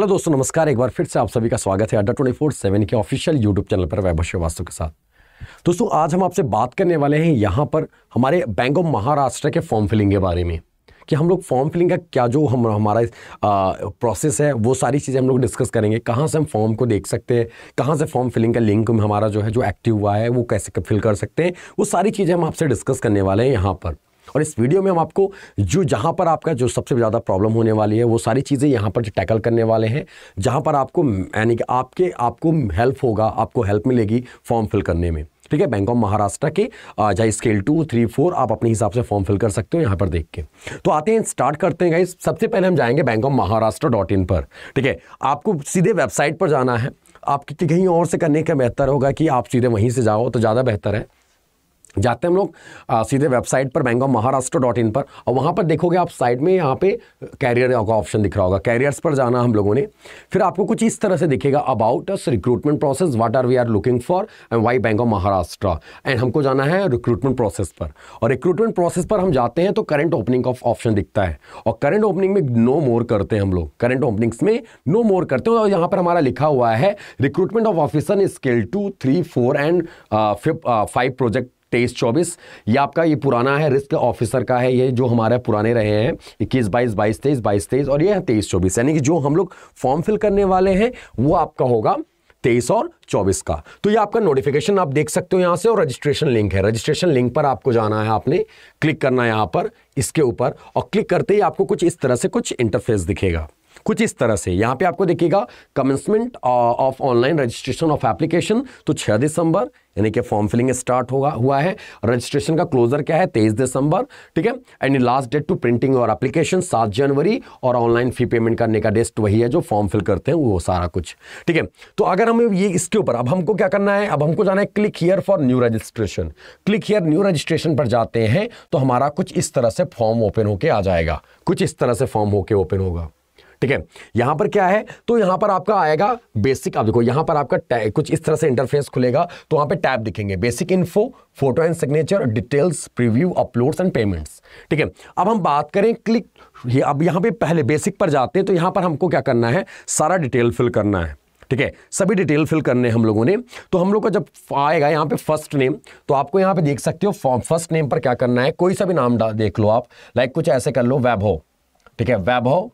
Hello दोस्तों नमस्कार एक बार फिर से आप सभी का स्वागत है अड्डा ट्वेंटी फोर सेवन के ऑफिशियल यूट्यूब चैनल पर वैभव श्रीवास्तव के साथ दोस्तों आज हम आपसे बात करने वाले हैं यहाँ पर हमारे बैंक ऑफ महाराष्ट्र के फॉर्म फिलिंग के बारे में कि हम लोग फॉर्म फिलिंग का क्या जो हम हमारा प्रोसेस है वो सारी चीज़ें हम लोग डिस्कस करेंगे कहाँ से हम फॉर्म को देख सकते हैं कहाँ से फॉर्म फिलिंग का लिंक हमारा जो है जो एक्टिव हुआ है वो कैसे फिल कर सकते हैं वो सारी चीज़ें हम आपसे डिस्कस करने वाले हैं यहाँ पर और इस वीडियो में हम आपको जो जहाँ पर आपका जो सबसे ज़्यादा प्रॉब्लम होने वाली है वो सारी चीज़ें यहाँ पर टैकल करने वाले हैं जहाँ पर आपको यानी कि आपके आपको हेल्प होगा आपको हेल्प मिलेगी फॉर्म फिल करने में ठीक है बैंक ऑफ महाराष्ट्र के चाहे स्केल टू थ्री फोर आप अपने हिसाब से फॉर्म फिल कर सकते हो यहाँ पर देख के तो आते हैं स्टार्ट करते हैं गाइस सबसे पहले हम जाएंगे bank of Maharashtra dot in पर ठीक है आपको सीधे वेबसाइट पर जाना है आप कहीं और से करने का बेहतर होगा कि आप सीधे वहीं से जाओ तो ज़्यादा बेहतर है जाते हैं हम लोग सीधे वेबसाइट पर bank of Maharashtra dot in पर और वहाँ पर देखोगे आप साइड में यहाँ पे कैरियर का ऑप्शन दिख रहा होगा कैरियर्स पर जाना हम लोगों ने फिर आपको कुछ इस तरह से दिखेगा about us recruitment process what are we are looking for and why bank of Maharashtra and हमको जाना है रिक्रूटमेंट प्रोसेस पर और रिक्रूटमेंट प्रोसेस पर हम जाते हैं तो करंट ओपनिंग का ऑप्शन दिखता है और करंट ओपनिंग में नो मोर करते हैं हम लोग करंट ओपनिंग्स में नो मोर करते हैं और यहाँ पर हमारा लिखा हुआ है recruitment of officer scale two three four and five project तेईस चौबीस ये आपका ये पुराना है रिस्क ऑफिसर का है ये जो हमारे पुराने रहे हैं इक्कीस बाईस बाईस तेईस बाईस तेईस और ये है तेईस चौबीस यानी कि जो हम लोग फॉर्म फिल करने वाले हैं वो आपका होगा तेईस और चौबीस का तो ये आपका नोटिफिकेशन आप देख सकते हो यहाँ से और रजिस्ट्रेशन लिंक है रजिस्ट्रेशन लिंक पर आपको जाना है आपने क्लिक करना है यहाँ पर इसके ऊपर और क्लिक करते ही आपको कुछ इस तरह से कुछ इंटरफेस दिखेगा कुछ इस तरह से यहाँ पे आपको देखिएगा commencement of online registration of application तो 6 दिसंबर यानी कि फॉर्म फिलिंग स्टार्ट होगा हुआ है रजिस्ट्रेशन का क्लोजर क्या है तेईस दिसंबर ठीक है and last date to printing और एप्लीकेशन सात जनवरी और ऑनलाइन फी पेमेंट करने का डेस्ट वही है जो फॉर्म फिल करते हैं वो सारा कुछ ठीक है तो अगर हम ये इसके ऊपर अब हमको क्या करना है अब हमको जाना है click here for new registration click here new registration पर जाते हैं तो हमारा कुछ इस तरह से फॉर्म ओपन होके आ जाएगा कुछ इस तरह से फॉर्म होके ओपन होगा ठीक है यहां पर क्या है तो यहां पर आपका आएगा बेसिक आप देखो यहां पर आपका कुछ इस तरह से इंटरफेस खुलेगा तो वहां पर टैब दिखेंगे basic info photo and signature details preview uploads and payments ठीक है अब हम बात करें क्लिक अब यहां पर पहले बेसिक पर जाते हैं तो यहां पर हमको क्या करना है सारा डिटेल फिल करना है ठीक है सभी डिटेल फिल करने हम लोगों ने तो हम लोग का जब आएगा यहाँ पे फर्स्ट नेम तो आपको यहाँ पे देख सकते हो फर्स्ट नेम पर क्या करना है कोई सा भी नाम देख लो आप लाइक कुछ ऐसे कर लो वैभव ठीक है वैभव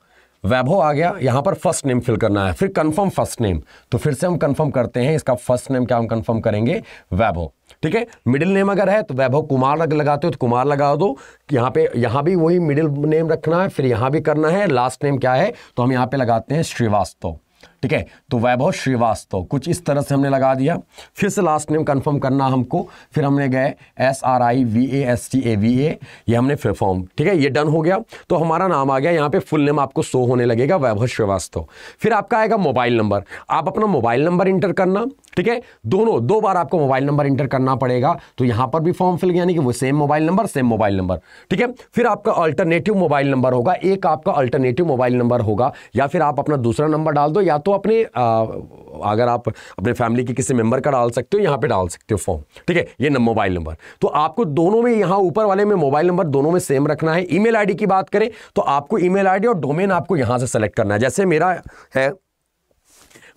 वैभव आ गया यहाँ पर फर्स्ट नेम फिल करना है फिर कंफर्म फर्स्ट नेम तो फिर से हम कंफर्म करते हैं इसका फर्स्ट नेम क्या हम कंफर्म करेंगे वैभव ठीक है मिडिल नेम अगर है तो वैभव कुमार लग लगाते हो तो कुमार लगा दो यहाँ पे यहाँ भी वही मिडिल नेम रखना है फिर यहाँ भी करना है लास्ट नेम क्या है तो हम यहाँ पे लगाते हैं श्रीवास्तव ठीक है तो वैभव श्रीवास्तव कुछ इस तरह से हमने लगा दिया फिर से लास्ट नेम कंफर्म करना हमको फिर हमने गए S R I V A S T A V A ये हमने फिर फॉर्म ठीक है ये डन हो गया तो हमारा नाम आ गया यहाँ पे फुल नेम आपको शो होने लगेगा वैभव श्रीवास्तव फिर आपका आएगा मोबाइल नंबर आप अपना मोबाइल नंबर इंटर करना ठीक है दोनों दो बार आपको मोबाइल नंबर इंटर करना पड़ेगा तो यहाँ पर भी फॉर्म फिल यानी कि वो same mobile number same mobile number ठीक है फिर आपका अल्टरनेटिव मोबाइल नंबर होगा एक आपका अल्टरनेटिव मोबाइल नंबर होगा या फिर आप अपना दूसरा नंबर डाल दो या तो अपने आ, अगर आप अपने फैमिली के किसी मेंबर का डाल सकते हो यहाँ पे डाल सकते हो फॉर्म ठीक है ये मोबाइल नंबर तो आपको दोनों में यहाँ ऊपर वाले में मोबाइल नंबर दोनों में सेम रखना है ईमेल आईडी की बात करें तो आपको ईमेल आईडी और डोमेन आपको यहाँ से सेलेक्ट करना है जैसे मेरा है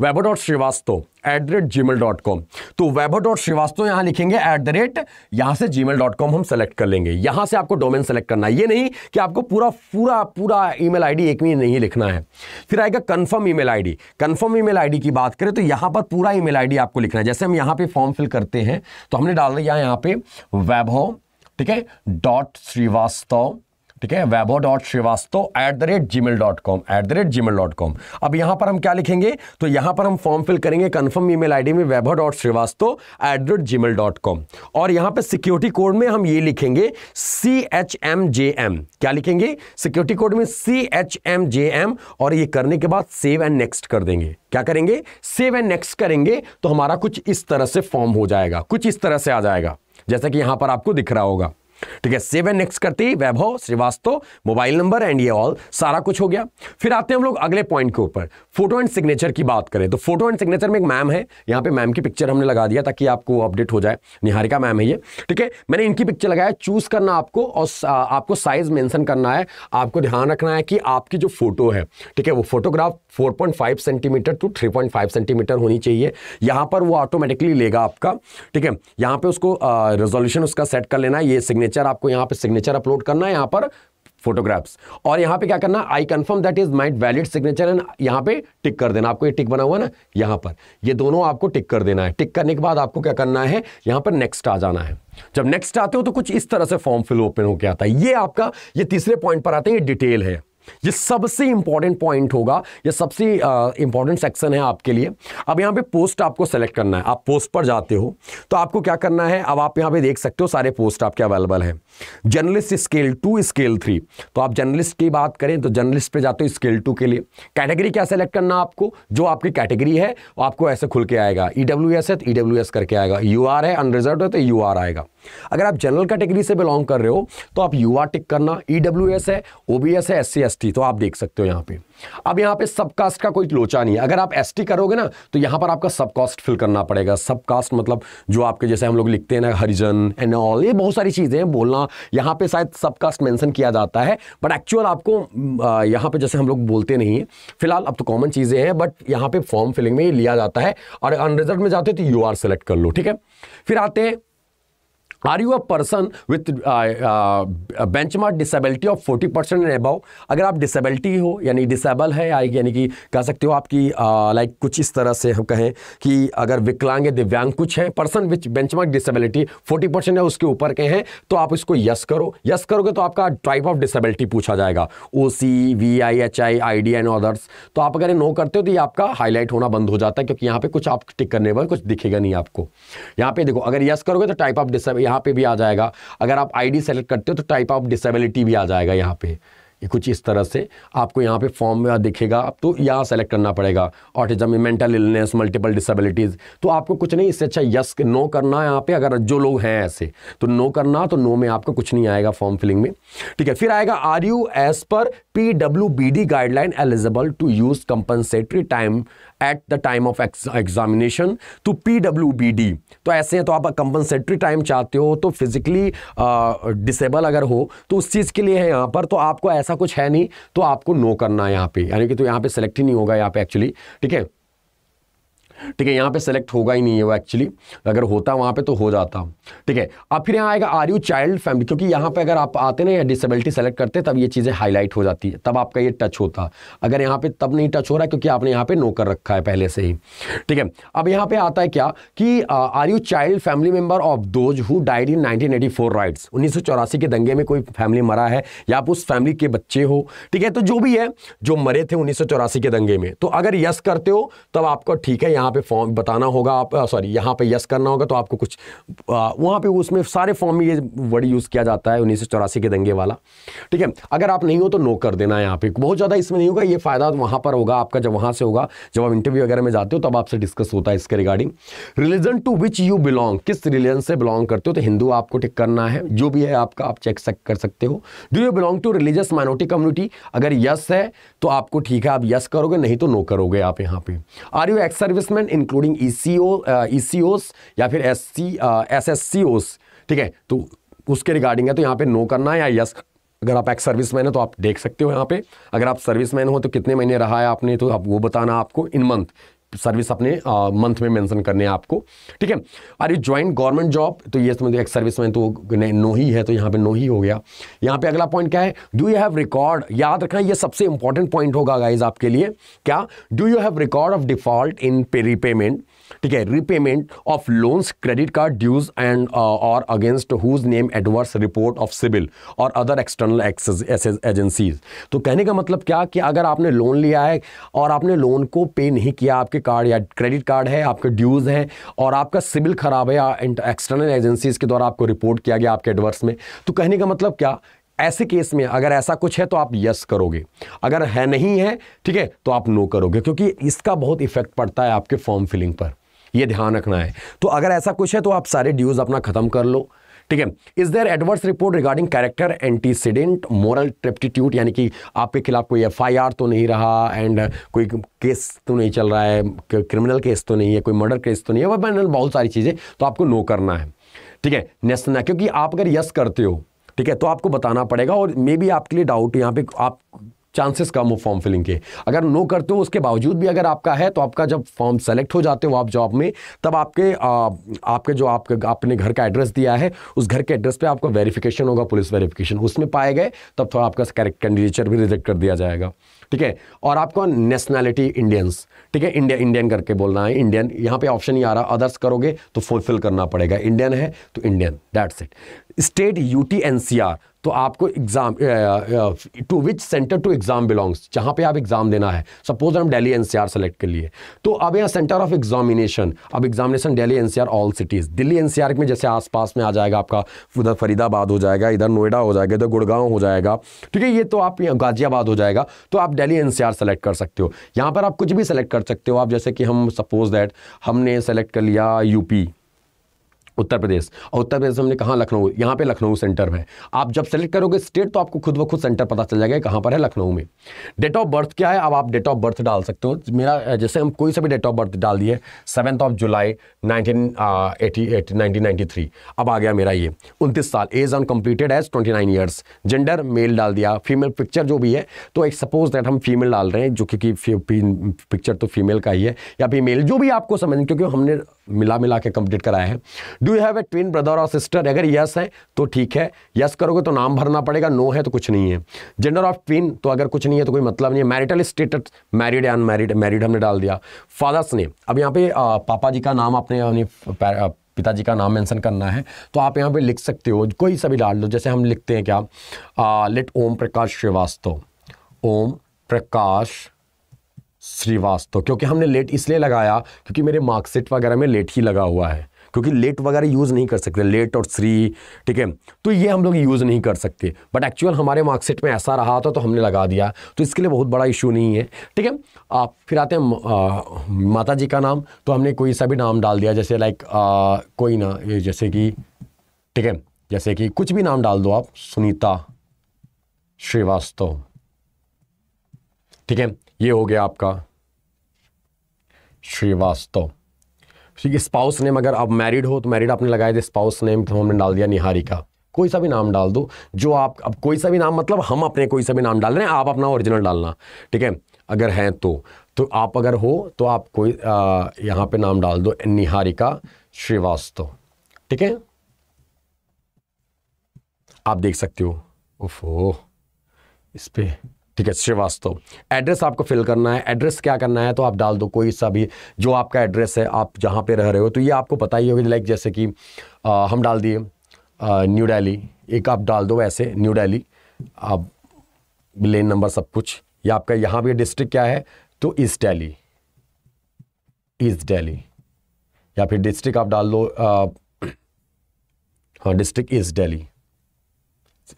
Vaibhav dot Srivastava at the rate gmail dot com तो वैभव डॉट श्रीवास्तव यहां लिखेंगे एट द रेट यहाँ से जी मेल डॉट कॉम हम सेलेक्ट कर लेंगे यहां से आपको डोमेन सेलेक्ट करना है ये नहीं कि आपको पूरा पूरा पूरा ई मेल आई डी एक में नहीं लिखना है फिर आएगा confirm email I D confirm email I D की बात करें तो यहां पर पूरा ई मेल आई डी आपको लिखना है जैसे हम यहाँ पर फॉर्म फिल करते हैं तो हमने डाल दिया यहां पर वैभव ठीक है डॉट श्रीवास्तव ठीक है Vaibhav dot Srivastava at the rate gmail dot com at the rate gmail dot com अब यहां पर हम क्या लिखेंगे तो यहाँ पर हम फॉर्म फिल करेंगे confirm email I D में Vaibhav dot Srivastava at the rate gmail dot com और यहां पर सिक्योरिटी कोड में हम ये लिखेंगे C H M J M क्या लिखेंगे सिक्योरिटी कोड में C H M J M और ये करने के बाद सेव एंड नेक्स्ट कर देंगे क्या करेंगे सेव एंड नेक्स्ट करेंगे तो हमारा कुछ इस तरह से फॉर्म हो जाएगा कुछ इस तरह से आ जाएगा जैसा कि यहाँ पर आपको दिख रहा होगा ठीक है सेवन नेक्स्ट करती Vaibhav Srivastava mobile number and ये ऑल सारा कुछ हो गया फिर आते हैं हम लोग अगले पॉइंट के ऊपर फोटो एंड सिग्नेचर की बात करें तो फोटो एंड सिग्नेचर में एक मैम है यहाँ पे मैम की पिक्चर हमने लगा दिया ताकि आपको अपडेट हो जाए निहारिका मैम है ये ठीक है मैंने इनकी पिक्चर लगाया चूज करना आपको और आपको साइज मेंशन करना है आपको ध्यान रखना है कि आपकी जो फोटो है ठीक है वो photograph four centimeter to three centimeter होनी चाहिए यहाँ पर वो ऑटोमेटिकली लेगा आपका ठीक है यहाँ पर उसको रेजोल्यूशन उसका सेट कर लेना है ये सिग्नेचर सिग्नेचर आपको यहां पे सिग्नेचर अपलोड करना है यहां पर फोटोग्राफ्स और यहां पे क्या करना I confirm that is might valid signature and यहां पे टिक कर देना आपको ये टिक बना हुआ ना यहां पर ये दोनों आपको टिक कर देना है टिक करने के बाद आपको क्या करना है यहां पर नेक्स्ट आ जाना है जब नेक्स्ट आते हो तो कुछ इस तरह से फॉर्म फिल ओपन होकर आता है ये आपका ये तीसरे पॉइंट पर आते हैं ये डिटेल है ये सबसे इंपॉर्टेंट पॉइंट होगा ये सबसे इंपॉर्टेंट सेक्शन है आपके लिए अब यहाँ पे पोस्ट आपको सेलेक्ट करना है आप पोस्ट पर जाते हो तो आपको क्या करना है अब आप यहाँ पे देख सकते हो सारे पोस्ट आपके अवेलेबल हैं journalist scale two scale three तो आप जर्नलिस्ट की बात करें तो जर्नलिस्ट पर जाते हो स्केल टू के लिए कैटेगरी क्या सेलेक्ट करना आपको जो आपकी कैटेगरी है आपको ऐसे खुल के आएगा ई है तो ई करके आएगा यू है अनरिजर्व है तो यू आएगा अगर आप जनरल कैटेगरी से बिलोंग कर रहे हो तो आप यूआर टिक करना ई e है ओबीएस है एस सी तो आप देख सकते हो यहां पे अब यहां पे सब कास्ट का कोई लोचा नहीं है अगर आप एस करोगे ना तो यहां पर आपका सब कास्ट फिल करना पड़ेगा सब कास्ट मतलब जो आपके जैसे हम लोग लिखते हैं ना हरिजन एंड ऑल ये बहुत सारी चीज़ें हैं बोलना यहां पे शायद सब कास्ट किया जाता है बट एक्चुअल आपको यहां पे जैसे हम लोग बोलते नहीं है फिलहाल अब तो कॉमन चीज़ें हैं बट यहां पर फॉर्म फिलिंग में ये लिया जाता है और अनरिजल्ट में जाते हो तो यू आर सेलेक्ट कर लो ठीक है फिर आते हैं are you a person with benchmark disability of forty percent and above अगर आप डिसेबिलिटी हो यानी डिसेबल है यानी कि कह सकते हो आपकी लाइक uh, like, कुछ इस तरह से हम कहें कि अगर विकलांग या दिव्यांग कुछ है person with benchmark disability forty percent या उसके ऊपर के हैं तो आप इसको यस करो यस करोगे तो आपका टाइप ऑफ डिसेबिलिटी पूछा जाएगा O C V I H I I D and others तो आप अगर नो करते हो तो ये आपका हाईलाइट होना बंद हो जाता है क्योंकि यहाँ पे कुछ आप टिक करने वाले कुछ दिखेगा नहीं आपको यहाँ पे देखो अगर यस करोगे तो टाइप ऑफ डिसेबिलिटी यहाँ पे भी आ जाएगा अगर आप आईडी सेलेक्ट करते हो तो टाइप ऑफ डिसेबिलिटी भी आ जाएगा यहाँ पे ये कुछ इस तरह से आपको यहाँ पे फॉर्म में दिखेगा आप तो यहाँ सेलेक्ट करना पड़ेगा autism mental illness multiple disabilities तो आपको कुछ नहीं इससे अच्छा यस के नो करना है यहाँ पे अगर जो लोग हैं ऐसे तो नो करना तो नो में आपका कुछ नहीं आएगा फॉर्म फिलिंग में ठीक है फिर आएगा are you as per P W B D guideline eligible to use compensatory time at the time of examination to P W B D तो ऐसे हैं तो आप कंपनसेटरी टाइम चाहते हो तो फिजिकली डिसेबल अगर हो तो उस चीज़ के लिए है यहाँ पर तो आपको ऐसा कुछ है नहीं तो आपको नो करना है यहाँ पे यानी कि तो यहाँ पे सेलेक्ट ही नहीं होगा यहाँ पे एक्चुअली ठीक है ठीक है यहाँ पे सेलेक्ट होगा ही नहीं है वो एक्चुअली अगर होता वहाँ पे तो हो जाता ठीक है अब फिर यहाँ आएगा आर यू चाइल्ड फैमिली क्योंकि यहाँ पे अगर आप आते ना या डिसेबिलिटी सेलेक्ट करते तब ये चीज़ें हाईलाइट हो जाती है तब आपका ये टच होता अगर यहाँ पर तब नहीं टच हो रहा क्योंकि आपने यहाँ पर नो कर रखा है पहले से ही ठीक है अब यहाँ पे आता है क्या कि are you child family member of those who died in 1984 riots उन्नीस के दंगे में कोई फैमिली मरा है या आप उस फैमिली के बच्चे हो ठीक है तो जो भी है जो मरे थे उन्नीस के दंगे में तो अगर यस करते हो तब आपको ठीक है यहाँ पे पे फॉर्म बताना होगा आप सॉरी यहाँ पे यस करना होगा तो आपको कुछ आ, वहाँ पे उसमें सारे फॉर्म में ये वर्ड यूज़ किया जाता है उन्नीस के दंगे वाला ठीक है अगर आप नहीं हो तो नो कर देना है यहाँ पे बहुत ज़्यादा इसमें नहीं होगा ये फ़ायदा वहाँ पर होगा आपका जब वहाँ से होगा जब आप इंटरव्यू वगैरह में जाते हो तब आपसे डिस्कस होता है इसके regarding religion to which you belong किस रिलीजन से बिलोंग करते हो तो हिंदू आपको टिक करना है जो भी है आपका आप चेक कर सकते हो do you belong to religious minority community अगर यस है तो आपको ठीक है आप यस करोगे नहीं तो नो करोगे आप यहाँ पे are you ex serviceman including E C या फिर S C S S C ओस ठीक है तो उसके रिगार्डिंग है तो यहाँ पे नो करना है या यस अगर आप एक सर्विस मैन है तो आप देख सकते हो यहाँ पे अगर आप सर्विस मैन हो तो कितने महीने रहा है आपने तो आप वो बताना आपको इन मंथ सर्विस अपने मंथ में मेंशन करने हैं आपको ठीक है अरे ज्वाइंट गवर्नमेंट जॉब तो ये समझ एक सर्विस में तो नो ही है तो यहाँ पे नो ही हो गया यहाँ पे अगला पॉइंट क्या है डू यू हैव रिकॉर्ड याद रखना ये सबसे इंपॉर्टेंट पॉइंट होगा गाइज आपके लिए क्या do you have record of default in repayment ठीक है repayment of loans credit card dues and और against whose name adverse report of CIBIL और अदर एक्सटर्नल एजेंसीज तो कहने का मतलब क्या कि अगर आपने लोन लिया है और आपने लोन को पे नहीं किया आपके कार्ड या क्रेडिट कार्ड है आपके ड्यूज़ हैं और आपका सिविल खराब है या एक्सटर्नल एजेंसीज के द्वारा आपको रिपोर्ट किया गया आपके एडवर्स में तो कहने का मतलब क्या ऐसे केस में अगर ऐसा कुछ है तो आप यस करोगे अगर है नहीं है ठीक है तो आप नो करोगे क्योंकि इसका बहुत इफेक्ट पड़ता है आपके फॉर्म फिलिंग पर ये ध्यान रखना है तो अगर ऐसा कुछ है तो आप सारे ड्यूज अपना खत्म कर लो ठीक है is there adverse report regarding character antecedent moral turpitude यानी कि आपके खिलाफ कोई एफआईआर तो नहीं रहा एंड कोई केस तो नहीं चल रहा है क्रिमिनल केस तो नहीं है कोई मर्डर केस तो नहीं है वह बहुत सारी चीज़ें तो आपको नो करना है ठीक है ना क्योंकि आप अगर यस करते हो ठीक है तो आपको बताना पड़ेगा और मे बी आपके लिए डाउट यहाँ पे आप चांसेस कम हो फॉर्म फिलिंग के अगर नो करते हो उसके बावजूद भी अगर आपका है तो आपका जब फॉर्म सेलेक्ट हो जाते हो आप जॉब में तब आपके आ, आपके जो आपके आपने घर का एड्रेस दिया है उस घर के एड्रेस पे आपका वेरिफिकेशन होगा पुलिस वेरिफिकेशन उसमें पाए गए तब थोड़ा आपका कैंडिडेचर भी रिजेक्ट कर दिया जाएगा ठीक है और आपका नेशनैलिटी इंडियंस ठीक है इंडिया इंडियन करके बोलना है इंडियन यहाँ पर ऑप्शन ही आ रहा अदर्स करोगे तो फुलफिल करना पड़ेगा इंडियन है तो Indian that's it state C R तो आपको exam to which center to exam belongs जहाँ पे आप एग्ज़ाम देना है सपोज हम दिल्ली एनसीआर सेलेक्ट कर लिए तो अब यहाँ सेंटर ऑफ एग्जामिनेशन अब examination Delhi NCR all cities Delhi NCR में जैसे आसपास में आ जाएगा आपका उधर फरीदाबाद हो जाएगा इधर नोएडा हो जाएगा इधर गुड़गांव हो जाएगा ठीक है ये तो आप गाजियाबाद हो जाएगा तो आप डेली एन सेलेक्ट कर सकते हो यहाँ पर आप कुछ भी सेलेक्ट कर सकते हो आप जैसे कि हम सपोज़ दैट हमने सेलेक्ट कर लिया यूपी उत्तर प्रदेश और उत्तर प्रदेश हमने कहा लखनऊ यहां पे लखनऊ सेंटर है आप जब सेलेक्ट करोगे स्टेट तो आपको खुद ब खुद सेंटर पता चल जाएगा कहाँ पर है लखनऊ में डेट ऑफ बर्थ क्या है अब आप डेट ऑफ बर्थ डाल सकते हो मेरा जैसे हम कोई सा भी डेट ऑफ बर्थ डाल दिए seventh of July nineteen eighty अब आ गया मेरा ये उनतीस साल age on age twenty nine years gender male डाल दिया फीमेल पिक्चर जो भी है तो एक सपोज दैट हम फीमेल डाल रहे हैं जो क्योंकि पिक्चर तो फीमेल का ही है या फीमेल जो भी आपको समझ क्योंकि हमने मिला मिला के कंप्लीट कराया है do you have a twin brother और सिस्टर अगर यस है तो ठीक है यस करोगे तो नाम भरना पड़ेगा नो है तो कुछ नहीं है जेंडर ऑफ ट्विन तो अगर कुछ नहीं है तो कोई मतलब नहीं है मैरिटल स्टेटस मैरिड या अनमैरिड मैरिड हमने डाल दिया फादर्स ने अब यहाँ पे पापा जी का नाम आपने पिताजी का नाम मेंशन करना है तो आप यहाँ पे लिख सकते हो कोई सा भी डाल दो जैसे हम लिखते हैं क्या लेट ओम प्रकाश श्रीवास्तव ओम प्रकाश श्रीवास्तव क्योंकि हमने लेट इसलिए लगाया क्योंकि मेरे मार्कशीट वगैरह में लेट ही लगा हुआ है क्योंकि लेट वगैरह यूज़ नहीं कर सकते लेट और श्री ठीक है तो ये हम लोग यूज़ नहीं कर सकते बट एक्चुअल हमारे मार्कशीट में ऐसा रहा था तो हमने लगा दिया तो इसके लिए बहुत बड़ा इशू नहीं है ठीक है आप फिर आते हैं माता जी का नाम तो हमने कोई सा भी नाम डाल दिया जैसे लाइक कोई ना जैसे कि ठीक है जैसे कि कुछ भी नाम डाल दो आप सुनीता श्रीवास्तव ठीक है ये हो गया आपका श्रीवास्तव ठीक है स्पाउस नेम अगर आप मैरिड हो तो मैरिड आपने लगाया स्पाउस नेम तो हमने डाल दिया निहारिका कोई सा भी नाम डाल दो जो आप अब कोई सा भी नाम मतलब हम अपने कोई सा भी नाम डाल रहे हैं आप अपना ओरिजिनल डालना ठीक है अगर हैं तो तो आप अगर हो तो आप कोई यहाँ पे नाम डाल दो निहारिका श्रीवास्तव ठीक है आप देख सकते हो ओफो इस पर ठीक है श्रीवास्तव एड्रेस आपको फिल करना है एड्रेस क्या करना है तो आप डाल दो कोई सा भी जो आपका एड्रेस है आप जहाँ पे रह रहे हो तो ये आपको पता ही होगी लाइक जैसे कि आ, हम डाल दिए न्यू डेली एक आप डाल दो ऐसे न्यू डेली आप लेन नंबर सब कुछ या आपका यहाँ भी डिस्ट्रिक्ट क्या है तो ईस्ट डेली ईस्ट डेली या फिर डिस्ट्रिक्ट आप डाल दो हाँ डिस्ट्रिक्ट ईस्ट डेली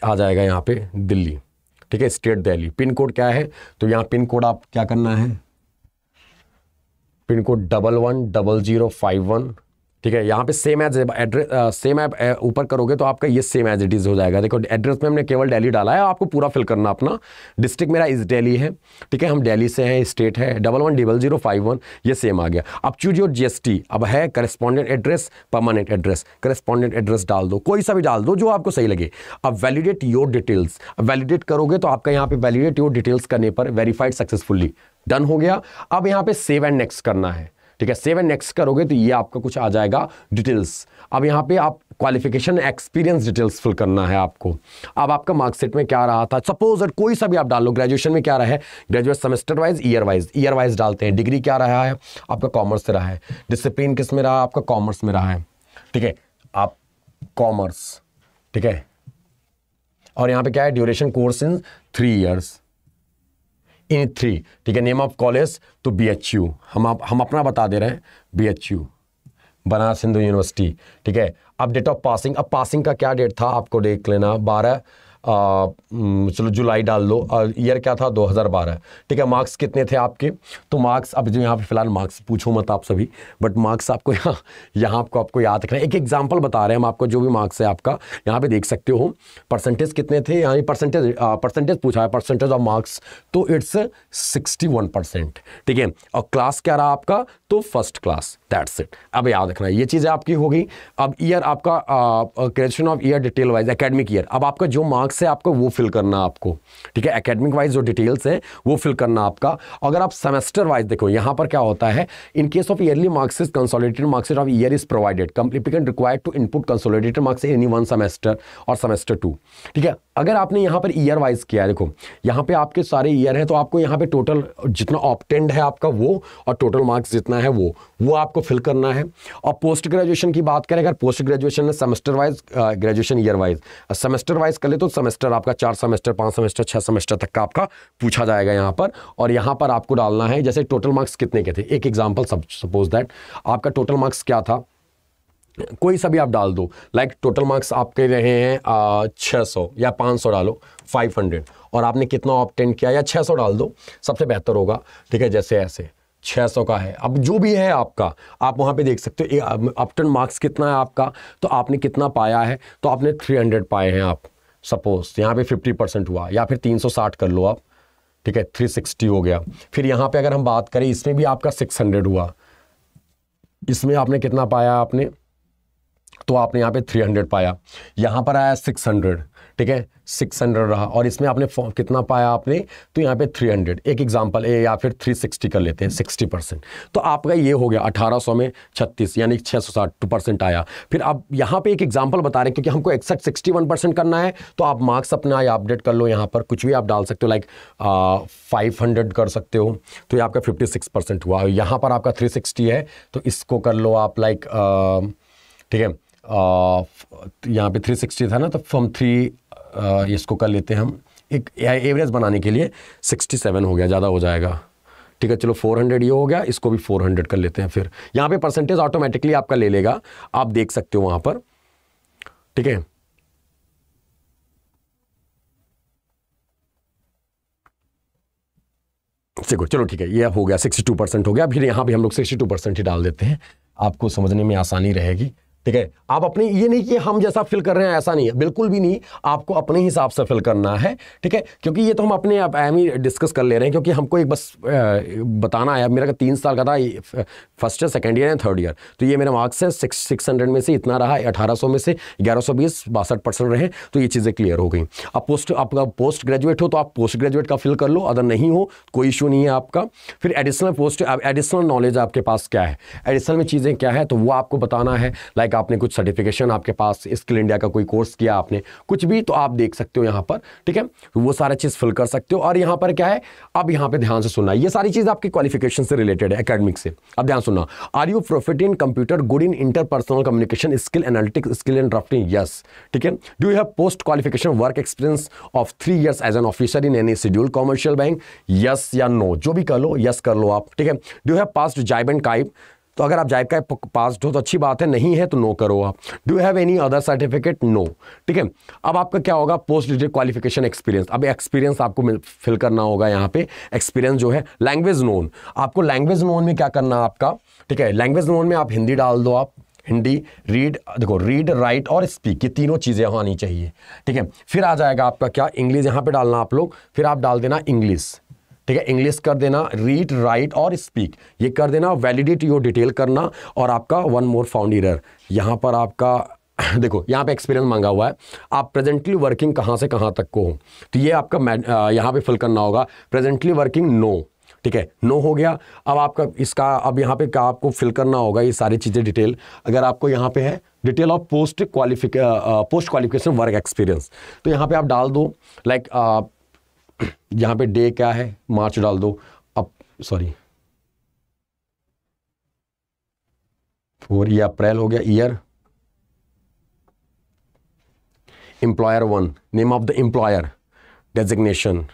आ जाएगा यहाँ पे दिल्ली ठीक है स्टेट दिल्ली पिन कोड क्या है तो यहां पिन कोड आप क्या करना है pin code double one double zero five one ठीक है यहाँ पे सेम एज एड्रेस सेम ऐप ऊपर करोगे तो आपका ये सेम एज इट इज़ हो जाएगा देखो एड्रेस में हमने केवल डेली डाला है आपको पूरा फिल करना अपना डिस्ट्रिक्ट मेरा इस डेली है ठीक है हम डेली से हैं स्टेट है double one double zero five one ये सेम आ गया अब चूज योर जीएसटी अब है correspondent address permanent address correspondent address डाल दो कोई सा भी डाल दो जो आपको सही लगे अब वैलिडेट योर डिटेल्स अब वैलिडेट करोगे तो आपका यहाँ पे वैलिडेट योर डिटेल्स करने पर वेरीफाइड सक्सेसफुली डन हो गया अब यहाँ पे सेव एंड नेक्स्ट करना है ठीक है सेवन एक्स करोगे तो ये आपका कुछ आ जाएगा डिटेल्स अब यहाँ पे आप क्वालिफिकेशन एक्सपीरियंस डिटेल्स फिल करना है आपको अब आपका मार्कशीट में क्या रहा था सपोज अगर कोई सा भी आप डाल लो ग्रेजुएशन में क्या रहा है graduate semester wise year wise year wise डालते हैं डिग्री क्या रहा है आपका कॉमर्स से रहा है डिसिप्लिन किस में रहा आपका कॉमर्स में रहा है ठीक है आप कॉमर्स ठीक है और यहाँ पे क्या है duration course in three years in three ठीक है नेम ऑफ कॉलेज तो बी एच यू हम हम अपना बता दे रहे हैं B H U Banaras Hindu University ठीक है अब डेट ऑफ पासिंग अब पासिंग का क्या डेट था आपको देख लेना बारह चलो जुलाई डाल दो ईयर क्या था 2012 ठीक है मार्क्स कितने थे आपके तो मार्क्स अब जो यहाँ पे फिलहाल मार्क्स पूछो मत आप सभी बट मार्क्स आपको यहाँ यहाँ आपको आपको याद रखना एक एग्जांपल बता रहे हैं हम आपको जो भी मार्क्स है आपका यहाँ पे देख सकते हो परसेंटेज कितने थे यहाँ परसेंटेज परसेंटेज पूछा है परसेंटेज ऑफ मार्क्स तो इट्स सिक्सटी ठीक है और क्लास क्या रहा आपका तो फर्स्ट क्लास दैट्स इट अब याद रखना ये चीज़ें आपकी हो गई अब ईयर आपका graduation of year detail wise academic year अब आपका जो मार्क्स प्रोडक्ट से आपको वो फिल करना है आपको ठीक है एकेडमिक वाइज जो डिटेल्स है वो फिल करना आपका अगर आप सेमेस्टर वाइज देखो यहाँ पर क्या होता है in case of yearly marks is consolidated marks of year is provided applicant required to input consolidated marks any one semester और सेमेस्टर टू ठीक है अगर आपने यहाँ पर ईयर वाइज किया देखो यहाँ पर आपके सारे ईयर हैं तो आपको यहाँ पर टोटल जितना ऑप्टेंड है आपका वो और टोटल मार्क्स जितना है वो वो आपको फिल करना है और पोस्ट ग्रेजुएशन की बात करें अगर पोस्ट ग्रेजुएशन है semester wise graduation year wise semester wise कर ले तो सेमेस्टर आपका चार सेमेस्टर पांच सेमेस्टर छह सेमेस्टर तक का आपका पूछा जाएगा यहां पर और यहां पर आपको डालना है जैसे टोटल मार्क्स कितने के थे एक एग्जाम्पल सपोज दैट आपका टोटल मार्क्स क्या था कोई सा भी आप डाल दो लाइक टोटल मार्क्स आपके रहे हैं छः सौ या पाँच सौ डालो फाइव हंड्रेड और आपने कितना ऑप्टेंट किया या छः सौ डाल दो सबसे बेहतर होगा ठीक है जैसे ऐसे सौ का है अब जो भी है आपका आप वहाँ पे देख सकते हो अपटन मार्क्स कितना है आपका तो आपने कितना पाया है तो आपने 300 पाए हैं आप सपोज यहाँ पे 50 परसेंट हुआ या फिर 360 कर लो आप ठीक है 360 हो गया फिर यहाँ पे अगर हम बात करें इसमें भी आपका 600 हुआ इसमें आपने कितना पाया आपने तो आपने यहाँ पे 300 पाया यहाँ पर आया ठीक है सिक्स हंड्रेड रहा और इसमें आपने कितना पाया आपने तो यहाँ पे थ्री हंड्रेड एक एग्जाम्पल ए या फिर थ्री सिक्सटी कर लेते हैं सिक्सटी परसेंट तो आपका ये हो गया अठारह सौ में छत्तीस यानी छः सौ साठ टू परसेंट आया फिर आप यहाँ पे एक एग्जाम्पल बता रहे हैं क्योंकि हमको एक्सैक्ट सिक्सटी वन परसेंट करना है तो आप मार्क्स अपना या अपडेट कर लो यहाँ पर कुछ भी आप डाल सकते हो लाइक फाइव हंड्रेड कर सकते हो तो ये आपका फिफ्टी सिक्स परसेंट हुआ यहाँ पर आपका थ्री सिक्सटी है तो इसको कर लो आप लाइक ठीक है यहाँ पे 360 था ना तो फ्रॉम थ्री इसको कर लेते हैं हम एक एवरेज बनाने के लिए 67 हो गया ज़्यादा हो जाएगा ठीक है चलो 400 ये हो गया इसको भी 400 कर लेते हैं फिर यहाँ पे परसेंटेज ऑटोमेटिकली आपका ले लेगा आप देख सकते हो वहाँ पर ठीक है देखो चलो ठीक है ये हो गया 62 परसेंट हो गया फिर यहाँ भी हम लोग 62 परसेंट ही डाल देते हैं आपको समझने में आसानी रहेगी ठीक है आप अपने ये नहीं कि हम जैसा फिल कर रहे हैं ऐसा नहीं है बिल्कुल भी नहीं आपको अपने हिसाब से फिल करना है ठीक है क्योंकि ये तो हम अपने आप एम ही डिस्कस कर ले रहे हैं क्योंकि हमको एक बस बताना है मेरा तीन साल का था first year second year and third year तो ये मेरे मार्क्स हैं सिक्स सिक्स हंड्रेड में से इतना रहा है अठारह सौ में से ग्यारह सौ बीस बासठ परसेंट रहे तो ये चीज़ें क्लियर हो गई अब पोस्ट आपका पोस्ट ग्रेजुएट हो तो आप पोस्ट ग्रेजुएट का फिल कर लो अदर नहीं हो कोई इशू नहीं है आपका फिर एडिशनल पोस्ट एडिशनल नॉलेज आपके पास क्या है एडिशनल में चीज़ें क्या है तो वो आपको बताना है लाइक का आपने कुछ सर्टिफिकेशन आपके पास स्किल इंडिया का कोई कोर्स किया आपने कुछ भी तो आप देख सकते हो यहाँ पर ठीक है वो सारा चीज़ फिल कर सकते हो और यहाँ पर क्या है अब यहाँ पर ध्यान से सुनना ये सारी चीज़ आपकी क्वालिफिकेशन से रिलेटेड है अकेडमिक से अब ध्यान सुनना are you proficient in computer good in interpersonal communication skill analytics skill and drafting yes ठीक है do you have post qualification work experience of three years as an officer in any scheduled commercial bank yes या no जो भी कर लो yes कर लो आप ठीक है do have passed JAIIB and CAIIB तो अगर आप जायका पास्ट हो तो अच्छी बात है नहीं है तो नो करो आप do have any other certificate no ठीक है अब आपका क्या होगा पोस्ट डिग्री क्वालिफिकेशन एक्सपीरियंस अब एक्सपीरियंस आपको फिल करना होगा यहाँ पे एक्सपीरियंस जो है लैंग्वेज नोन आपको लैंग्वेज नोन में क्या करना है आपका ठीक है लैंग्वेज नोन में आप हिंदी डाल दो आप हिंदी रीड देखो रीड राइट और स्पीक ये तीनों चीज़ें यहाँ आनी चाहिए ठीक है फिर आ जाएगा आपका क्या इंग्लिश यहाँ पे डालना आप लोग फिर आप डाल देना इंग्लिश ठीक है इंग्लिश कर देना रीड राइट और स्पीक ये कर देना वैलिडिटी और डिटेल करना और आपका वन मोर फाउंड ईरर यहाँ पर आपका देखो यहाँ पे एक्सपीरियंस मांगा हुआ है आप प्रेजेंटली वर्किंग कहाँ से कहाँ तक को हो तो ये आपका यहाँ पे फिल करना होगा प्रेजेंटली वर्किंग नो ठीक है नो हो गया अब आपका इसका अब यहाँ पे क्या आपको फिल करना होगा ये सारी चीज़ें डिटेल अगर आपको यहाँ पे है detail of post qualification post qualification work experience तो यहाँ पे आप डाल दो लाइक like, uh, यहां पे डे क्या है मार्च डाल दो अब सॉरी फोर ये अप्रैल हो गया year employer one name of the employer designation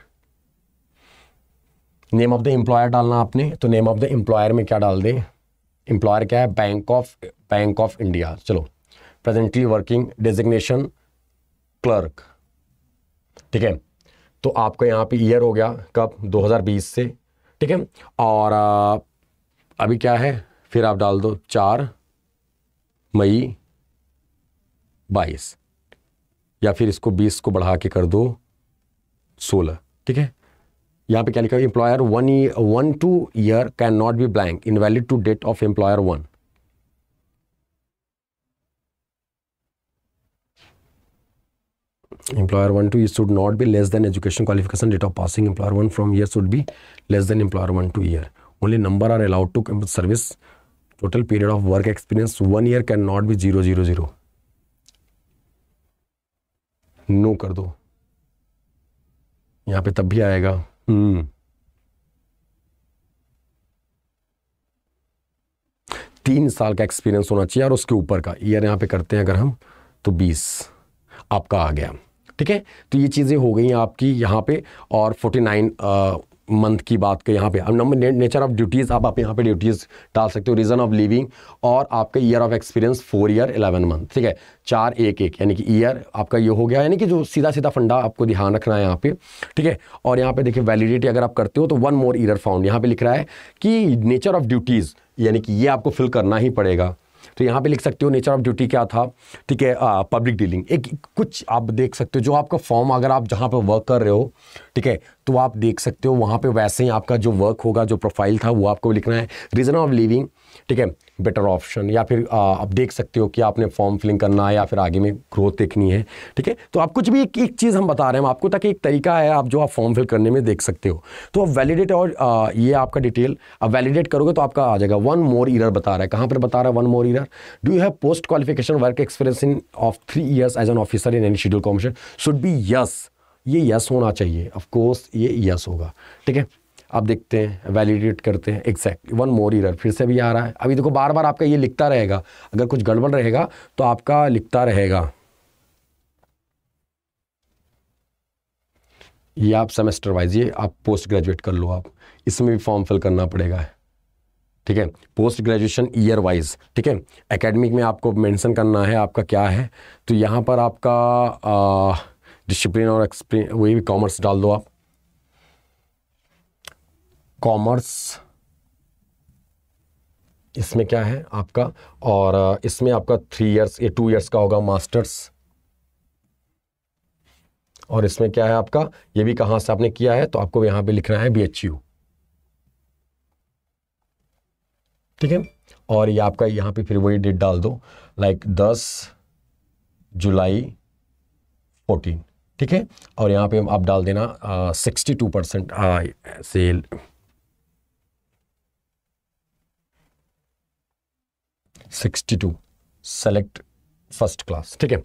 name of the employer डालना आपने तो नेम ऑफ द एम्प्लॉयर में क्या डाल दें एम्प्लॉयर क्या है bank of bank of India चलो प्रेजेंटली वर्किंग डेजिग्नेशन क्लर्क ठीक है तो आपका यहाँ पे ईयर हो गया कब 2020 से ठीक है और अभी क्या है फिर आप डाल दो चार मई बाईस या फिर इसको बीस को बढ़ा के कर दो सोलह ठीक है यहाँ पे क्या लिखा है employer one one two year can not be blank in valid to date of employer one employer 1 2 should not be less than education qualification date of passing employer 1 from year should be less than employer 1 to year only number are allowed to service total period of work experience 1 year cannot be 000 no kar do कर दो यहाँ पे तब भी आएगा हम्म तीन साल का एक्सपीरियंस होना चाहिए और उसके ऊपर का ईयर यहाँ पे करते हैं अगर हम तो बीस आपका आ गया ठीक है तो ये चीज़ें हो गई आपकी यहाँ पे और 49 मंथ की बात करें यहाँ पे अब नंबर नेचर ऑफ ड्यूटीज़ आप आप यहाँ पे ड्यूटीज़ डाल सकते हो रीज़न ऑफ लिविंग और आपका year of experience four year eleven month ठीक है चार एक एक यानी कि ईयर आपका ये हो गया यानी कि जो सीधा सीधा फंडा आपको ध्यान रखना है यहाँ पे ठीक है और यहाँ पे देखिए वैलिडिटी अगर आप करते हो तो वन मोर ईयर फाउंड यहाँ पर लिख रहा है कि नेचर ऑफ ड्यूटीज़ यानी कि ये आपको फिल करना ही पड़ेगा तो यहाँ पे लिख सकते हो नेचर ऑफ ड्यूटी क्या था ठीक है पब्लिक डीलिंग एक कुछ आप देख सकते हो जो आपका फॉर्म अगर आप जहाँ पे वर्क कर रहे हो ठीक है तो आप देख सकते हो वहाँ पे वैसे ही आपका जो वर्क होगा जो प्रोफाइल था वो आपको लिखना है रीज़न ऑफ लिविंग ठीक है बेटर ऑप्शन या फिर आ, आप देख सकते हो कि आपने फॉर्म फिलिंग करना है या फिर आगे में ग्रोथ देखनी है ठीक है तो आप कुछ भी एक एक चीज़ हम बता रहे हैं आपको ताकि एक तरीका है आप जो आप फॉर्म फिल करने में देख सकते हो तो आप वैलिडेट और आ, ये आपका डिटेल आप वैलिडेट करोगे तो आपका आ जाएगा वन मोर ईयर बता रहा है कहाँ पर बता रहा है one more year do you have post qualification work experience in of three years as an officer in any schedule commission should be yes ये यस होना चाहिए ऑफकोर्स ये यस होगा ठीक है आप देखते हैं वैलिडेट करते हैं एक्सैक्ट वन मोर ईयर फिर से भी आ रहा है अभी देखो बार बार आपका ये लिखता रहेगा अगर कुछ गड़बड़ रहेगा तो आपका लिखता रहेगा ये आप सेमेस्टर वाइज ये आप पोस्ट ग्रेजुएट कर लो आप इसमें भी फॉर्म फिल करना पड़ेगा ठीक है पोस्ट ग्रेजुएशन ईयर वाइज ठीक है एकेडमिक में आपको मेंशन करना है आपका क्या है तो यहाँ पर आपका डिसिप्लिन और एक्सप्लेन वही भी कॉमर्स डाल दो आप कॉमर्स इसमें क्या है आपका और इसमें आपका थ्री इयर्स या टू इयर्स का होगा मास्टर्स और इसमें क्या है आपका ये भी कहाँ से आपने किया है तो आपको यहाँ पे लिखना है बी एच यू ठीक है और ये आपका यहाँ पे फिर वही डेट डाल दो लाइक दस जुलाई फोर्टीन ठीक है और यहाँ पे आप डाल देना sixty two percent sale sixty two select first class ठीक है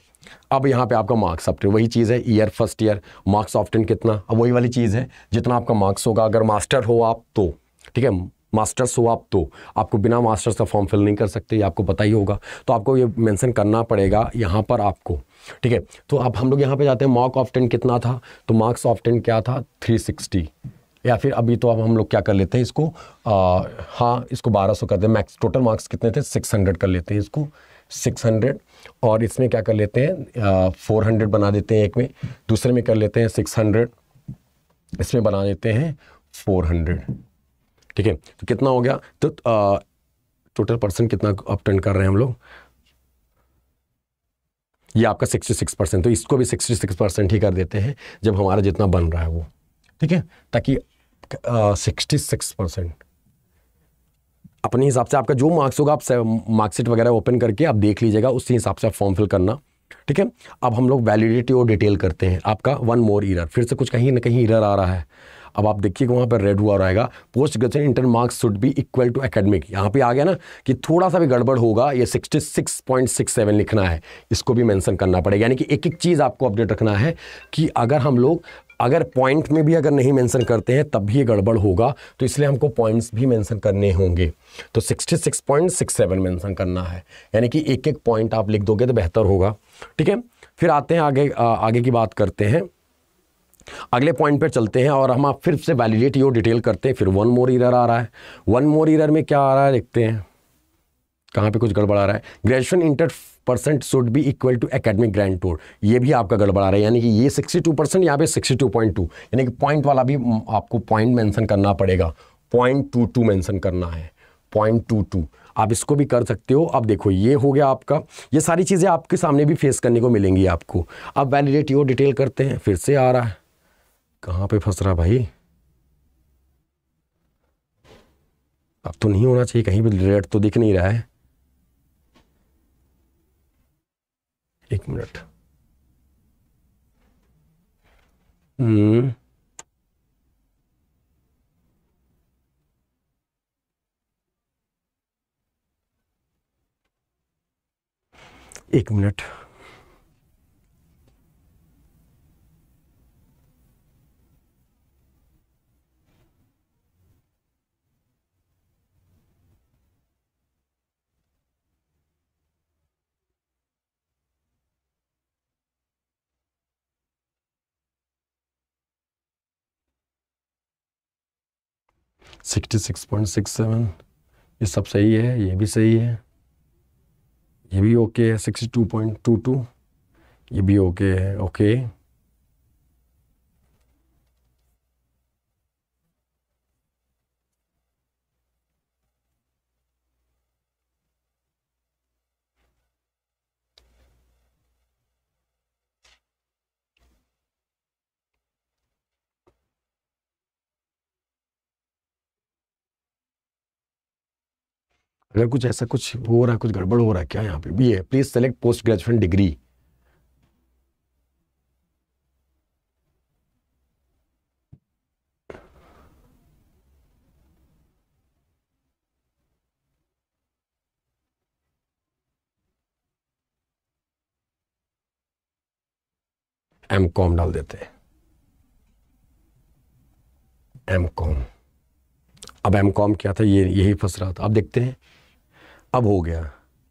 अब यहाँ पे आपका मार्क्स अपटेन वही चीज़ है year first year marks obtain कितना अब वही वाली चीज़ है जितना आपका मार्क्स होगा अगर मास्टर हो आप तो ठीक है मास्टर्स हो आप तो आपको बिना मास्टर्स का फॉर्म फिल नहीं कर सकते ये आपको पता ही होगा तो आपको ये मेंशन करना पड़ेगा यहाँ पर आपको ठीक है तो अब हम लोग यहाँ पे जाते हैं मार्क ऑफ टेन कितना था तो मार्क्स ऑफ टेन क्या था 360 या फिर अभी तो अब हम लोग क्या कर लेते हैं इसको आ, हाँ इसको 1200 कर दे मैक्स टोटल मार्क्स कितने थे 600 कर लेते हैं इसको 600 और इसमें क्या कर लेते हैं फोर हंड्रेड बना देते हैं एक में दूसरे में कर लेते हैं सिक्स हंड्रेड इसमें बना देते हैं फोर हंड्रेड ठीक है तो कितना हो गया तो टोटल परसेंट कितना अपटेंड कर रहे हैं हम लोग ये आपका सिक्सटी सिक्स परसेंट तो इसको भी सिक्सटी सिक्स परसेंट ही कर देते हैं जब हमारा जितना बन रहा है वो ठीक है ताकि मार्क सिक्सटी सिक्स परसेंट अपने हिसाब से आपका जो मार्क्स होगा आप मार्कशीट वगैरह ओपन करके आप देख लीजिएगा उसी हिसाब से आप फॉर्म फिल करना ठीक है अब हम लोग वैलिडिटी और डिटेल करते हैं आपका वन मोर ईरर फिर से कुछ कहीं ना कहीं ईरर आ रहा है अब आप देखिए वहाँ पर रेड हुआ रहेगा post graduation inter marks should be equal to academic यहाँ पे आ गया ना कि थोड़ा सा भी गड़बड़ होगा ये 66.67 लिखना है इसको भी मेंशन करना पड़ेगा यानी कि एक एक चीज़ आपको अपडेट रखना है कि अगर हम लोग अगर पॉइंट में भी अगर नहीं मेंशन करते हैं तब भी ये गड़बड़ होगा तो इसलिए हमको पॉइंट्स भी मेंशन करने होंगे तो 66.67 मेंशन करना है यानी कि एक एक पॉइंट आप लिख दोगे तो बेहतर होगा ठीक है फिर आते हैं आगे आ, आगे की बात करते हैं अगले पॉइंट पर चलते हैं और हम आप फिर से वैलिडेट योर डिटेल करते हैं फिर वन मोर ईरर आ रहा है वन मोर ईरर में क्या आ रहा है देखते हैं कहाँ पे कुछ गड़बड़ आ रहा है graduation inter percent should be equal to academic grand tour ये भी आपका गड़बड़ा रहा है यानी कि ये 62 परसेंट यहाँ पे टू यानी कि पॉइंट वाला भी आपको पॉइंट मेंशन करना पड़ेगा पॉइंट टू टू मैंसन करना है पॉइंट टू टू आप इसको भी कर सकते हो अब देखो ये हो गया आपका ये सारी चीज़ें आपके सामने भी फेस करने को मिलेंगी आपको अब वैलिडेट और डिटेल करते हैं फिर से आ रहा है कहाँ पे फंस रहा भाई अब तो नहीं होना चाहिए कहीं भी रेट तो दिख नहीं रहा है एक मिनट हम्म। एक मिनट 66.67 ये सब सही है ये भी सही है ये भी ओके है 62.22 ये भी ओके है ओके अगर कुछ ऐसा कुछ हो रहा है कुछ गड़बड़ हो रहा है क्या यहाँ पे भी है please select post graduation degree M com डाल देते हैं एम कॉम अब एम कॉम क्या था ये यही फंस रहा था अब देखते हैं अब हो गया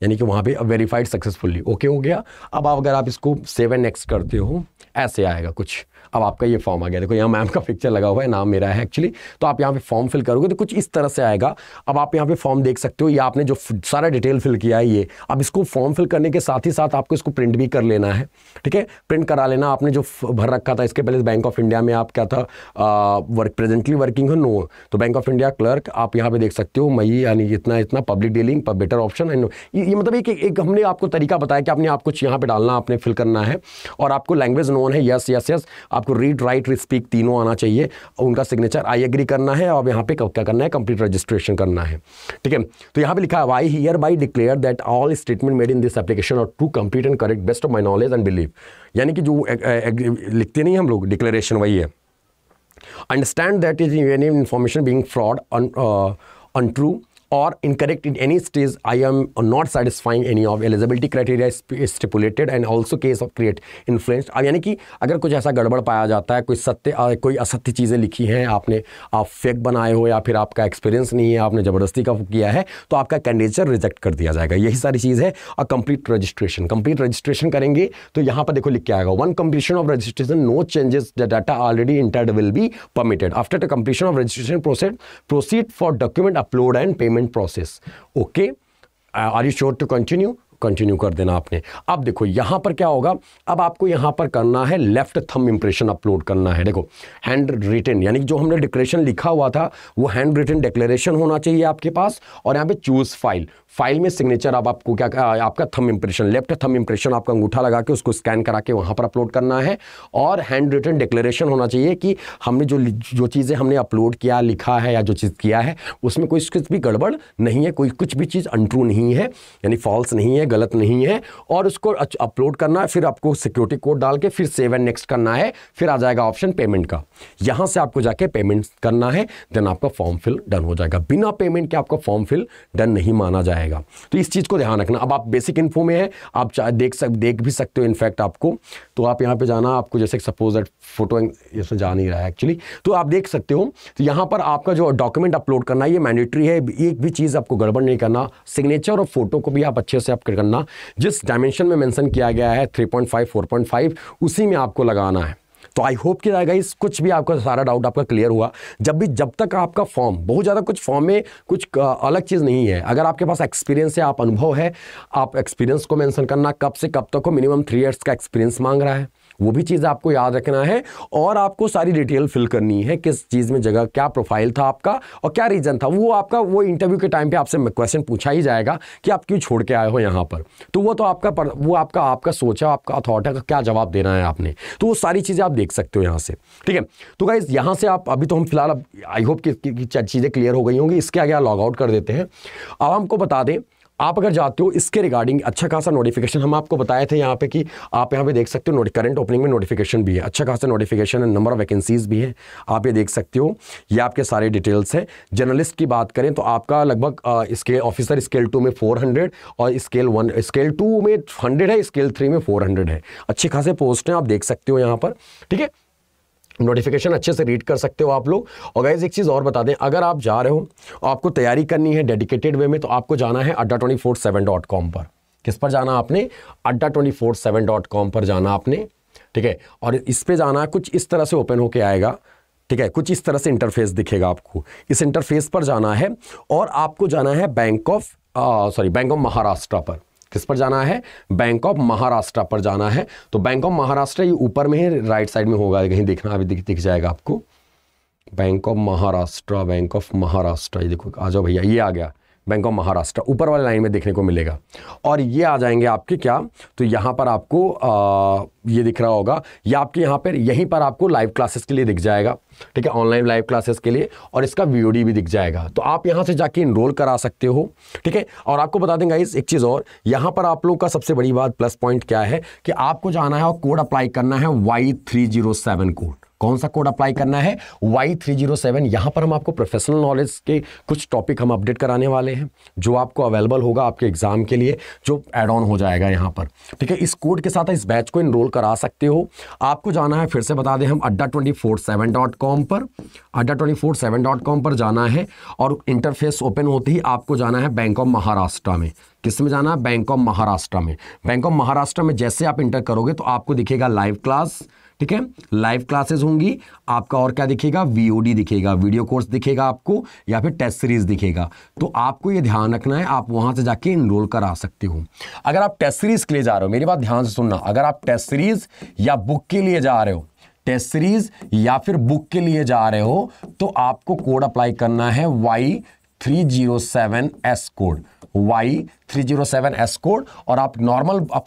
यानी कि वहाँ पे अब वेरीफाइड सक्सेसफुली ओके हो गया अब अगर आप इसको सेवन एक्स करते हो ऐसे आएगा कुछ अब आपका ये फॉर्म आ गया देखो यहाँ मैम का पिक्चर लगा हुआ है नाम मेरा है एक्चुअली तो आप यहाँ पे फॉर्म फिल करोगे तो कुछ इस तरह से आएगा अब आप यहाँ पे फॉर्म देख सकते हो या आपने जो सारा डिटेल फिल किया है ये अब इसको फॉर्म फिल करने के साथ ही साथ आपको इसको प्रिंट भी कर लेना है ठीक है प्रिंट करा लेना आपने जो भर रखा था इसके पहले बैंक ऑफ इंडिया में आप क्या था वर्क प्रेजेंटली वर्किंग हो नो तो बैंक ऑफ इंडिया क्लर्क आप यहाँ पे देख सकते हो मई यानी इतना इतना पब्लिक डीलिंग बेटर ऑप्शन है ये, ये मतलब एक, एक हमने आपको तरीका बताया कि आपने आप कुछ यहाँ पे डालना आपने फिल करना है और आपको लैंग्वेज नोन है यस यस यस आपको रीड राइट स्पीक तीनों आना चाहिए उनका सिग्नेचर आई एग्री करना है और यहाँ पे क्या करना है कंप्लीट रजिस्ट्रेशन करना है ठीक है तो यहाँ पे लिखा है I hereby declare that all statement made in this application are true complete and correct best of my knowledge and believe यानी कि जो ए, ए, ए, लिखते नहीं हम लोग डिक्लेरेशन वही है understand that is any information being fraud untrue or incorrect in any stage I am not satisfying any of eligibility criteria stipulated and also case of create influenced अब यानी कि अगर कुछ ऐसा गड़बड़ पाया जाता है कोई सत्य कोई असत्य चीज़ें लिखी हैं आपने आप फेक बनाए हो या फिर आपका एक्सपीरियंस नहीं है आपने ज़बरदस्ती का किया है तो आपका कैंडिडेचर रिजेक्ट कर दिया जाएगा यही सारी चीज़ है और कंप्लीट रजिस्ट्रेशन कंप्लीट रजिस्ट्रेशन करेंगे तो यहाँ पर देखो लिख के आएगा one completion of registration no changes the data already entered will be permitted after the completion of registration process proceed for document upload and payment process. Okay, uh, are you sure to continue? Continue कर देना आपने अब देखो यहां पर क्या होगा अब आपको यहां पर करना है लेफ्ट थम इंप्रेशन अपलोड करना है देखो हैंड रिटन यानी जो हमने डिक्लेरेशन लिखा हुआ था वो हैंड रिटन डिक्लेरेशन होना चाहिए आपके पास और यहाँ पे चूज़ फाइल फाइल में सिग्नेचर अब आप आपको क्या आपका थम इंप्रेशन लेफ्ट थम इंप्रेशन आपका अंगूठा लगा के उसको स्कैन करा के वहां पर अपलोड करना है और हैंड रिटन डिक्लेरेशन होना चाहिए कि हमने जो जो चीज़ें हमने अपलोड किया लिखा है या जो चीज़ किया है उसमें कोई कुछ भी गड़बड़ नहीं है कोई कुछ भी चीज़ अंट्रू नहीं है यानी फॉल्स नहीं है गलत नहीं है और उसको अपलोड करना है फिर आपको सिक्योरिटी कोड डाल के फिर सेव एंड नेक्स्ट करना है फिर आ जाएगा ऑप्शन पेमेंट का यहाँ से आपको जाके पेमेंट करना है देन आपका फॉर्म फिल डन हो जाएगा बिना पेमेंट के आपका फॉर्म फिल डन नहीं माना जाएगा तो इस चीज़ को ध्यान रखना अब आप बेसिक इन्फो में है आप देख सक देख भी सकते हो इनफैक्ट आपको तो आप यहाँ पर जाना आपको जैसे सपोज दैट फोटो जैसे जा नहीं रहा है एक्चुअली तो आप देख सकते हो तो यहाँ पर आपका जो डॉक्यूमेंट अपलोड करना है ये मैंडेटरी है एक भी चीज़ आपको गड़बड़ नहीं करना सिग्नेचर और फोटो को भी आप अच्छे से आप करना जिस डायमेंशन में मेंशन किया गया है 3.5 4.5 उसी में आपको लगाना है तो आई होप कि गाइस कुछ भी आपका सारा डाउट आपका क्लियर हुआ जब भी जब तक आपका फॉर्म बहुत ज़्यादा कुछ फॉर्म में कुछ अलग चीज़ नहीं है अगर आपके पास एक्सपीरियंस है आप अनुभव है आप एक्सपीरियंस को मेंशन करना कब से कब तक हो मिनिमम थ्री ईयर्स का एक्सपीरियंस मांग रहा है वो भी चीज़ आपको याद रखना है और आपको सारी डिटेल फिल करनी है किस चीज़ में जगह क्या प्रोफाइल था आपका और क्या रीज़न था वो आपका वो इंटरव्यू के टाइम पर आपसे क्वेश्चन पूछा ही जाएगा कि आप क्यों छोड़ के आए हो यहाँ पर तो वो तो आपका पर, वो आपका आपका सोचा आपका अथॉट है क्या जवाब देना है आपने तो वो सारी चीज़ें आप देख सकते हो यहाँ से ठीक है तो गाइज यहाँ से आप अभी तो हम फिलहाल आई होप कि, कि चीज़ें क्लियर हो गई होंगी इसके आगे लॉग आउट कर देते हैं अब हमको बता दें आप अगर जाते हो इसके रिगार्डिंग अच्छा खासा नोटिफिकेशन हम आपको बताए थे यहाँ पे कि आप यहाँ पे देख सकते हो करंट ओपनिंग में नोटिफिकेशन भी है अच्छा खासा नोटिफिकेशन है नंबर ऑफ वैकेंसीज भी है आप ये देख सकते हो ये आपके सारे डिटेल्स हैं जर्नलिस्ट की बात करें तो आपका लगभग इसके ऑफिसर स्केल टू में फोर हंड्रेड और स्केल वन स्केल टू में हंड्रेड है स्केल थ्री में फोर हंड्रेड है अच्छे खासे पोस्ट हैं आप देख सकते हो यहाँ पर ठीक है नोटिफिकेशन अच्छे से रीड कर सकते हो आप लोग और गैज़ एक चीज़ और बता दें अगर आप जा रहे हो आपको तैयारी करनी है डेडिकेटेड वे में तो आपको जाना है Adda twenty four seven dot com पर किस पर जाना आपने Adda twenty four seven dot com पर जाना आपने ठीक है और इस पर जाना कुछ इस तरह से ओपन होके आएगा ठीक है कुछ इस तरह से इंटरफेस दिखेगा आपको इस इंटरफेस पर जाना है और आपको जाना है bank of sorry bank of Maharashtra पर किस पर जाना है बैंक ऑफ महाराष्ट्र पर जाना है तो बैंक ऑफ महाराष्ट्र ये ऊपर में है राइट साइड में होगा कहीं देखना अभी दिख दिख जाएगा आपको bank of Maharashtra bank of Maharashtra ये देखो आ जाओ भैया ये आ गया बैंक ऑफ महाराष्ट्र ऊपर वाले लाइन में देखने को मिलेगा और ये आ जाएंगे आपके क्या तो यहाँ पर आपको आ, ये दिख रहा होगा या आपके यहाँ पर यहीं पर आपको लाइव क्लासेस के लिए दिख जाएगा ठीक है ऑनलाइन लाइव क्लासेस के लिए और इसका वीओडी भी दिख जाएगा तो आप यहाँ से जाके इनरोल करा सकते हो ठीक है और आपको बता देंगे इस एक चीज़ और यहाँ पर आप लोग का सबसे बड़ी बात प्लस पॉइंट क्या है कि आपको जाना है और कोड अप्लाई करना है Y three zero seven code कौन सा कोड अप्लाई करना है वाई थ्री जीरो सेवन यहाँ पर हम आपको प्रोफेशनल नॉलेज के कुछ टॉपिक हम अपडेट कराने वाले हैं जो आपको अवेलेबल होगा आपके एग्जाम के लिए जो एड ऑन हो जाएगा यहाँ पर ठीक है इस कोड के साथ इस बैच को इनरोल करा सकते हो आपको जाना है फिर से बता दें हम Adda twenty four seven dot com पर Adda twenty four seven dot com पर जाना है और इंटरफेस ओपन होते ही आपको जाना है बैंक ऑफ महाराष्ट्र में किस में जाना है बैंक ऑफ महाराष्ट्र में बैंक ऑफ महाराष्ट्र में जैसे आप इंटर करोगे तो आपको दिखेगा लाइव क्लास ठीक है लाइव क्लासेस होंगी आपका और क्या दिखेगा वीओडी दिखेगा वीडियो कोर्स दिखेगा आपको या फिर टेस्ट सीरीज दिखेगा तो आपको ये ध्यान रखना है आप वहां से जाके इनरोल करा सकते हो अगर आप टेस्ट सीरीज के लिए जा रहे हो मेरी बात ध्यान से सुनना अगर आप टेस्ट सीरीज या बुक के लिए जा रहे हो टेस्ट सीरीज या फिर बुक के लिए जा रहे हो तो आपको कोड अप्लाई करना है Y three zero seven S code Y three zero seven S code और आप नॉर्मल आप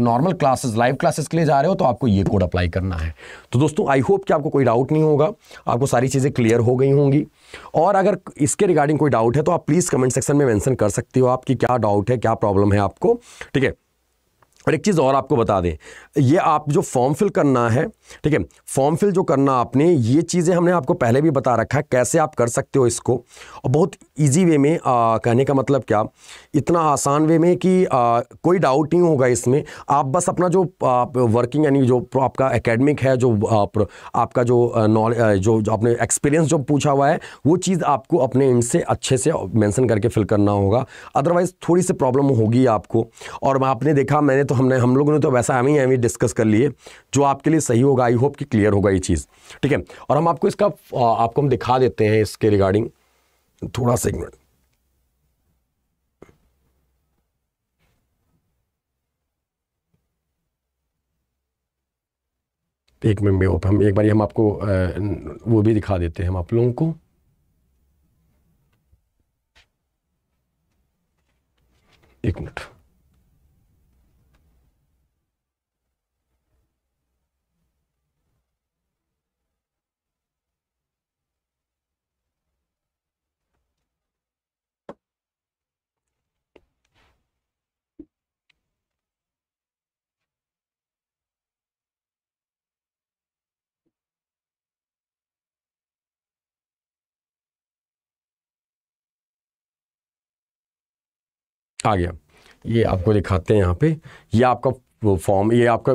नॉर्मल क्लासेस लाइव क्लासेस के लिए जा रहे हो तो आपको ये कोड अप्लाई करना है तो दोस्तों आई होप कि आपको कोई डाउट नहीं होगा आपको सारी चीज़ें क्लियर हो गई होंगी और अगर इसके रिगार्डिंग कोई डाउट है तो आप प्लीज़ कमेंट सेक्शन में मैंसन कर सकते हो आप कि क्या डाउट है क्या प्रॉब्लम है आपको ठीक है और एक चीज़ और आपको बता दें ये आप जो फॉर्म फिल करना है ठीक है फॉर्म फिल जो करना आपने ये चीज़ें हमने आपको पहले भी बता रखा है कैसे आप कर सकते हो इसको और बहुत इजी वे में आ, कहने का मतलब क्या इतना आसान वे में कि आ, कोई डाउट नहीं होगा इसमें आप बस अपना जो वर्किंग यानी जो आपका एकेडमिक है जो आप, आपका जो नॉलेज जो, जो आपने एक्सपीरियंस जो पूछा हुआ है वो चीज़ आपको अपने इंड से अच्छे से मैंसन करके फिल करना होगा अदरवाइज़ थोड़ी सी प्रॉब्लम होगी आपको और आपने देखा मैंने तो हमने हम लोगों ने तो वैसा हम ही एम डिस्कस कर लिए जो आपके लिए सही होगा आई होप कि क्लियर होगा ये चीज़ ठीक है और हम आपको इसका आपको हम दिखा देते हैं इसके रिगार्डिंग थोड़ा सेगमेंट एक में मिनट में हम एक बार हम आपको वो भी दिखा देते हैं हम आप लोगों को एक मिनट आ गया ये आपको दिखाते हैं यहाँ पे ये आपका वो फॉर्म ये आपका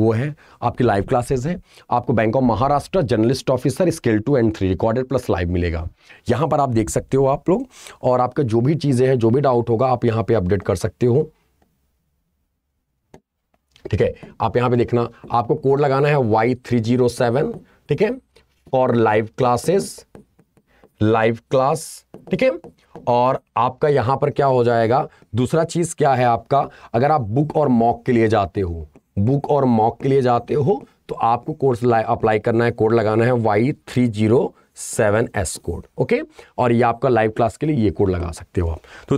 वो है आपकी लाइव क्लासेस है आपको bank of Maharashtra journalist officer scale two and three recorded plus live मिलेगा यहाँ पर आप देख सकते हो आप लोग और आपका जो भी चीज़ें हैं जो भी डाउट होगा आप यहाँ पे अपडेट कर सकते हो ठीक है आप यहाँ पे देखना आपको कोड लगाना है वाई ठीक है और लाइव क्लासेस लाइव क्लास ठीक है और आपका यहां पर क्या हो जाएगा दूसरा चीज क्या है आपका अगर आप बुक और मॉक के लिए जाते हो बुक और मॉक के लिए जाते हो तो आपको कोर्स अप्लाई करना है कोड लगाना है Y three zero seven S code okay और ये आपका लाइव क्लास के लिए ये कोड लगा सकते हो आप तो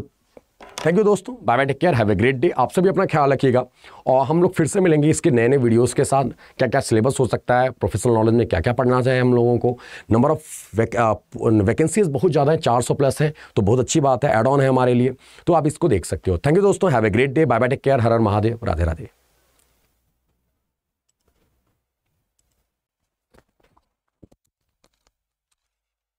थैंक यू दोस्तों bye bye take care have a great day आप सभी अपना ख्याल रखिएगा और हम लोग फिर से मिलेंगे इसके नए नए वीडियोस के साथ क्या क्या सिलेबस हो सकता है प्रोफेशनल नॉलेज में क्या क्या पढ़ना चाहिए हम लोगों को नंबर ऑफ वैकेंसीज बहुत ज़्यादा है चार प्लस है तो बहुत अच्छी बात है एड ऑन है हमारे लिए तो आप इसको देख सकते हो थैंक यू दोस्तों have a great day bye bye take care हर हर महादेव राधे राधे